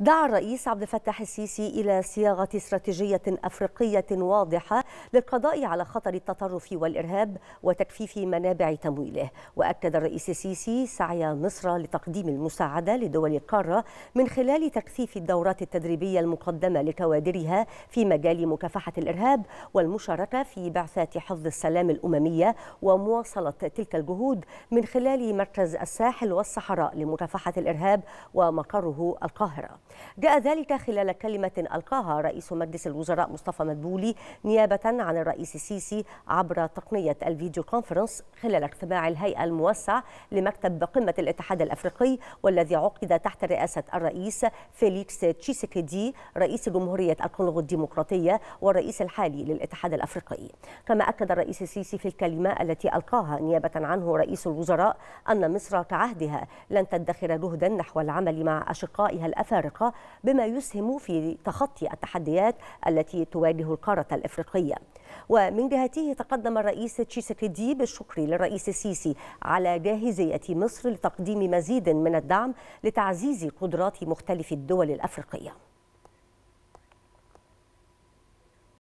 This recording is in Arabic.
دعا الرئيس عبد الفتاح السيسي إلى صياغة استراتيجية أفريقية واضحة للقضاء على خطر التطرف والإرهاب وتكفيف منابع تمويله وأكد الرئيس السيسي سعي مصر لتقديم المساعدة لدول القارة من خلال تكثيف الدورات التدريبية المقدمة لكوادرها في مجال مكافحة الإرهاب والمشاركة في بعثات حفظ السلام الأممية ومواصلة تلك الجهود من خلال مركز الساحل والصحراء لمكافحة الإرهاب ومقره القاهرة جاء ذلك خلال كلمة ألقاها رئيس مجلس الوزراء مصطفى مدبولي نيابة عن الرئيس السيسي عبر تقنية الفيديو كونفرنس خلال اجتماع الهيئة الموسع لمكتب قمة الاتحاد الأفريقي والذي عقد تحت رئاسة الرئيس فيليكس تشيسكيدي رئيس جمهورية الكونغو الديمقراطية والرئيس الحالي للاتحاد الأفريقي كما أكد الرئيس السيسي في الكلمة التي ألقاها نيابة عنه رئيس الوزراء أن مصر كعهدها لن تدخر جهدا نحو العمل مع أشقائها الأفارقة الافارقه بما يسهم في تخطي التحديات التي تواجه القاره الافريقيه. ومن جهته تقدم الرئيس تشيسكيدي بالشكر للرئيس السيسي على جاهزيه مصر لتقديم مزيد من الدعم لتعزيز قدرات مختلف الدول الافريقيه.